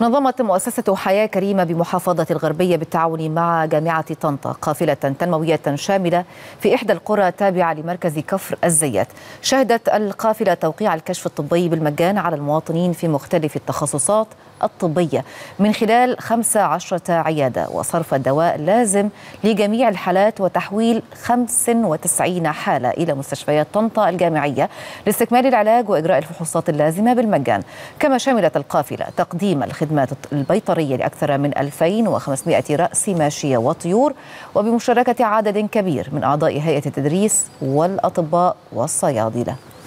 نظمت مؤسسة حياة كريمة بمحافظة الغربية بالتعاون مع جامعة طنطا قافلة تنموية شاملة في إحدى القرى التابعة لمركز كفر الزيات شهدت القافلة توقيع الكشف الطبي بالمجان على المواطنين في مختلف التخصصات الطبية من خلال 15 عيادة وصرف الدواء اللازم لجميع الحالات وتحويل 95 حالة إلى مستشفيات طنطا الجامعية لاستكمال العلاج وإجراء الفحوصات اللازمة بالمجان كما شملت القافلة تقديم الخدمات البيطرية لأكثر من 2500 رأس ماشية وطيور وبمشاركة عدد كبير من أعضاء هيئة التدريس والأطباء والصيادلة